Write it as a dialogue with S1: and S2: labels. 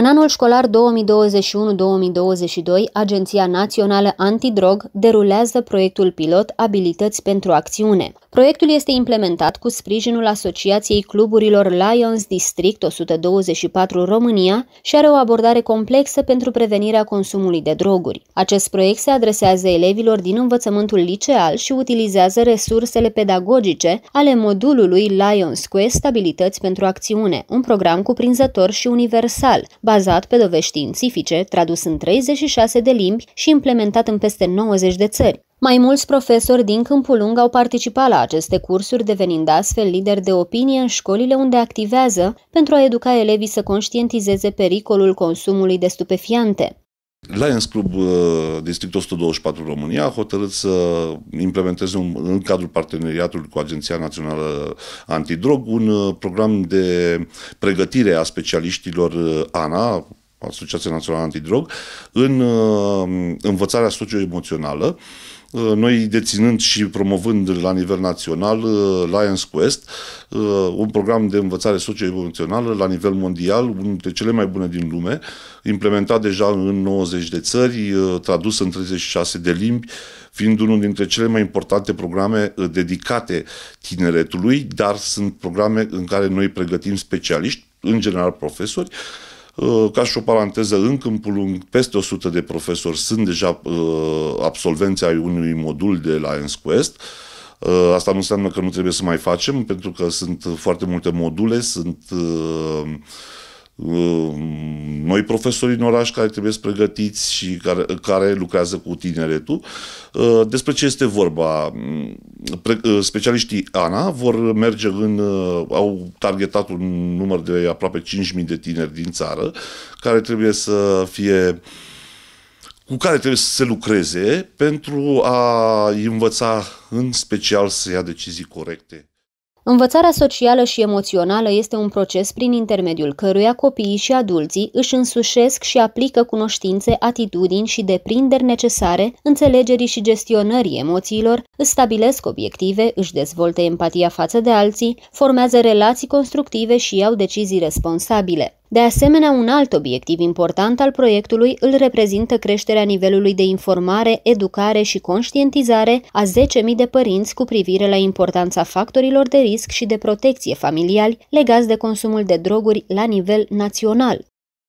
S1: În anul școlar 2021-2022, Agenția Națională Antidrog derulează proiectul pilot Abilități pentru Acțiune. Proiectul este implementat cu sprijinul Asociației Cluburilor Lions District 124 România și are o abordare complexă pentru prevenirea consumului de droguri. Acest proiect se adresează elevilor din învățământul liceal și utilizează resursele pedagogice ale modulului Lions Quest Abilități pentru Acțiune, un program cuprinzător și universal, bazat pe dovești științifice, tradus în 36 de limbi și implementat în peste 90 de țări. Mai mulți profesori din Câmpul Lung au participat la aceste cursuri, devenind astfel lideri de opinie în școlile unde activează pentru a educa elevii să conștientizeze pericolul consumului de stupefiante.
S2: Lions Club uh, District 124 România a hotărât să implementeze un, în cadrul parteneriatului cu Agenția Națională Antidrog un uh, program de pregătire a specialiștilor uh, ANA, Asociația Națională Antidrog, în învățarea socioemoțională Uh, noi deținând și promovând la nivel național uh, Lions Quest, uh, un program de învățare socioemoțională la nivel mondial, unul dintre cele mai bune din lume, implementat deja în 90 de țări, tradus în 36 de limbi, fiind unul dintre cele mai importante programe dedicate tineretului, dar sunt programe în care noi pregătim specialiști, în general profesori, Uh, ca și o paranteză, în câmpul lung, peste 100 de profesori sunt deja uh, absolvenți ai unui modul de la Quest. Uh, asta nu înseamnă că nu trebuie să mai facem, pentru că sunt foarte multe module, sunt uh, Ă, noi profesori în oraș care trebuie să pregătiți și care, care lucrează cu tineretul. Ă, despre ce este vorba? Ă, specialiștii ANA vor merge în, au targetat un număr de aproape 5.000 de tineri din țară care trebuie să fie cu care trebuie să se lucreze pentru a învăța în special să ia decizii corecte.
S1: Învățarea socială și emoțională este un proces prin intermediul căruia copiii și adulții își însușesc și aplică cunoștințe, atitudini și deprinderi necesare înțelegerii și gestionării emoțiilor, își stabilesc obiective, își dezvoltă empatia față de alții, formează relații constructive și iau decizii responsabile. De asemenea, un alt obiectiv important al proiectului îl reprezintă creșterea nivelului de informare, educare și conștientizare a 10.000 de părinți cu privire la importanța factorilor de risc și de protecție familiali legați de consumul de droguri la nivel național.